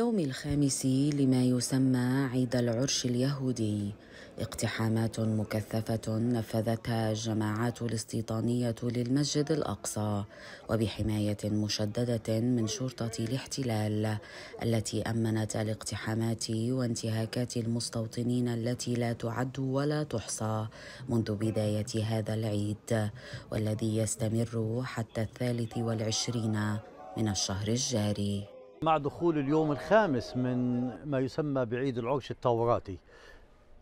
يوم الخامس لما يسمى عيد العرش اليهودي اقتحامات مكثفة نفذتها الجماعات الاستيطانية للمسجد الأقصى وبحماية مشددة من شرطة الاحتلال التي أمنت الاقتحامات وانتهاكات المستوطنين التي لا تعد ولا تحصى منذ بداية هذا العيد والذي يستمر حتى الثالث والعشرين من الشهر الجاري مع دخول اليوم الخامس من ما يسمى بعيد العرش التوراتي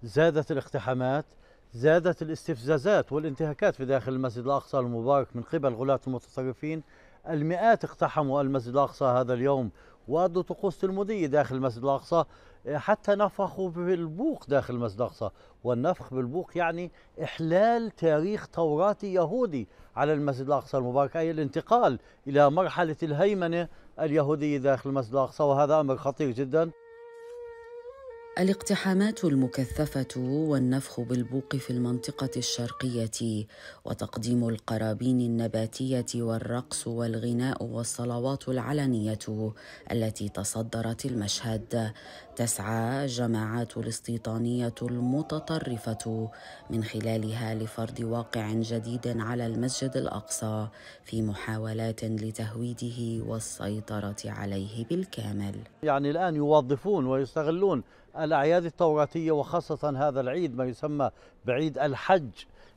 زادت الاقتحامات زادت الاستفزازات والانتهاكات في داخل المسجد الأقصى المبارك من قبل غلاة المتطرفين المئات اقتحموا المسجد الأقصى هذا اليوم وأدوا طقوس تلمودية داخل المسجد الأقصى حتى نفخوا بالبوق داخل المسجد الأقصى والنفخ بالبوق يعني إحلال تاريخ توراتي يهودي على المسجد الأقصى المبارك أي الانتقال إلى مرحلة الهيمنة اليهودي داخل المسجد الأقصى وهذا أمر خطير جدا الاقتحامات المكثفه والنفخ بالبوق في المنطقه الشرقيه وتقديم القرابين النباتيه والرقص والغناء والصلوات العلنيه التي تصدرت المشهد تسعى جماعات الاستيطانيه المتطرفه من خلالها لفرض واقع جديد على المسجد الاقصى في محاولات لتهويده والسيطره عليه بالكامل يعني الان يوظفون ويستغلون الأعياد التوراتية وخاصة هذا العيد ما يسمى بعيد الحج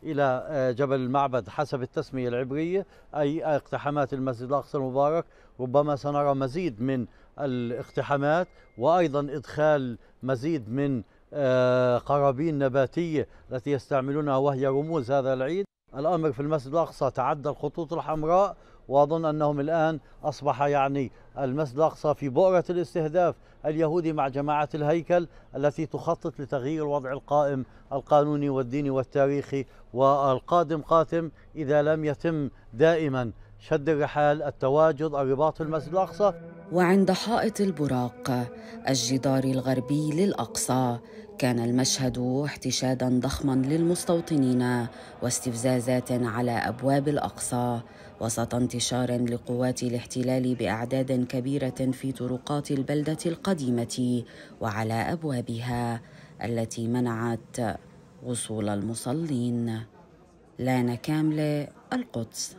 إلى آه، جبل المعبد حسب التسمية العبرية أي اقتحامات المسجد الأقصى المبارك ربما سنرى مزيد من الاقتحامات وأيضا إدخال مزيد من آه، قرابين نباتية التي يستعملونها وهي رموز هذا العيد الأمر في المسجد الأقصى تعدى الخطوط الحمراء واظن انهم الان اصبح يعني المسجد الاقصى في بؤره الاستهداف اليهودي مع جماعه الهيكل التي تخطط لتغيير الوضع القائم القانوني والديني والتاريخي والقادم قاتم اذا لم يتم دائما شد الرحال التواجد الرباط في المسجد الاقصى وعند حائط البراق الجدار الغربي للاقصى كان المشهد احتشادا ضخما للمستوطنين واستفزازات على ابواب الاقصى وسط انتشار لقوات الاحتلال باعداد كبيره في طرقات البلده القديمه وعلى ابوابها التي منعت وصول المصلين لانا كامله القدس